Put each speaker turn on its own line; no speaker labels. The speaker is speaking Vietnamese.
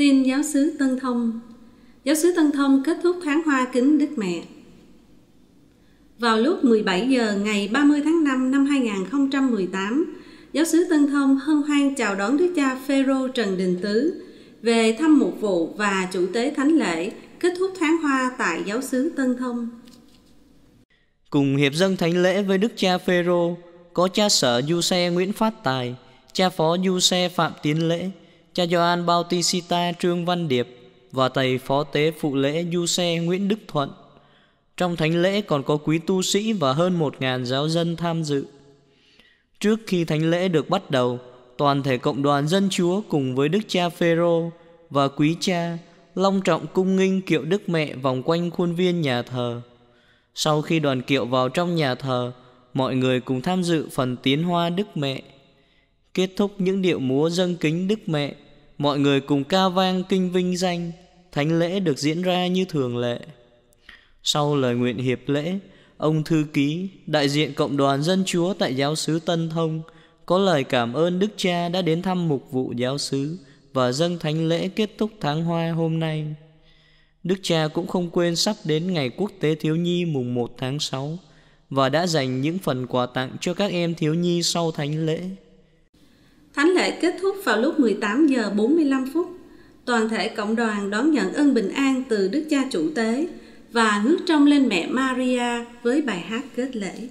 Tin giáo sứ Tân Thông Giáo sứ Tân Thông kết thúc tháng hoa kính Đức Mẹ Vào lúc 17 giờ ngày 30 tháng 5 năm 2018, giáo sứ Tân Thông hân hoan chào đón Đức cha Phêrô Trần Đình Tứ về thăm mục vụ và chủ tế thánh lễ kết thúc tháng hoa tại giáo xứ Tân Thông.
Cùng hiệp dâng thánh lễ với Đức cha Phêrô có cha sở Du Xe Nguyễn Phát Tài, cha phó Du Xe Phạm Tiến Lễ, cha Gioan Bautista Trương Văn Điệp và thầy phó tế phụ lễ Du Xe Nguyễn Đức Thuận. Trong thánh lễ còn có quý tu sĩ và hơn một ngàn giáo dân tham dự. Trước khi thánh lễ được bắt đầu, toàn thể cộng đoàn dân chúa cùng với Đức cha Phêrô và quý cha long trọng cung nghinh kiệu Đức Mẹ vòng quanh khuôn viên nhà thờ. Sau khi đoàn kiệu vào trong nhà thờ, mọi người cùng tham dự phần tiến hoa Đức Mẹ. Kết thúc những điệu múa dâng kính Đức Mẹ, mọi người cùng ca vang kinh vinh danh, thánh lễ được diễn ra như thường lệ. Sau lời nguyện hiệp lễ, ông thư ký, đại diện cộng đoàn dân chúa tại giáo sứ Tân Thông, có lời cảm ơn Đức Cha đã đến thăm mục vụ giáo sứ và dâng thánh lễ kết thúc tháng hoa hôm nay. Đức cha cũng không quên sắp đến ngày quốc tế thiếu nhi mùng 1 tháng 6 và đã dành những phần quà tặng cho các em thiếu nhi sau thánh lễ.
Thánh lễ kết thúc vào lúc 18 giờ 45 phút. Toàn thể cộng đoàn đón nhận ân bình an từ Đức Cha Chủ Tế và ngước trông lên mẹ Maria với bài hát kết lễ.